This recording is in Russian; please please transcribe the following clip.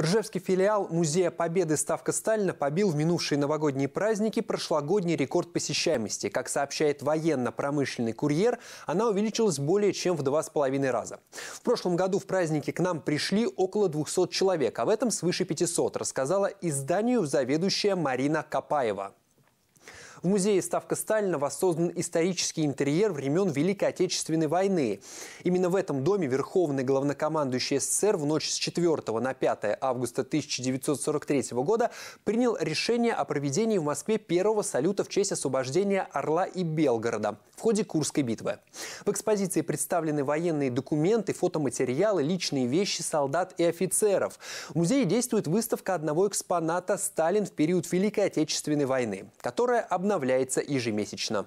Ржевский филиал Музея Победы Ставка Сталина побил в минувшие новогодние праздники прошлогодний рекорд посещаемости. Как сообщает военно-промышленный курьер, она увеличилась более чем в два с половиной раза. В прошлом году в праздники к нам пришли около 200 человек, а в этом свыше 500, рассказала изданию заведующая Марина Копаева. В музее «Ставка Сталина» воссоздан исторический интерьер времен Великой Отечественной войны. Именно в этом доме верховный главнокомандующий СССР в ночь с 4 на 5 августа 1943 года принял решение о проведении в Москве первого салюта в честь освобождения Орла и Белгорода в ходе Курской битвы. В экспозиции представлены военные документы, фотоматериалы, личные вещи солдат и офицеров. В музее действует выставка одного экспоната «Сталин в период Великой Отечественной войны», которая обновляется ежемесячно.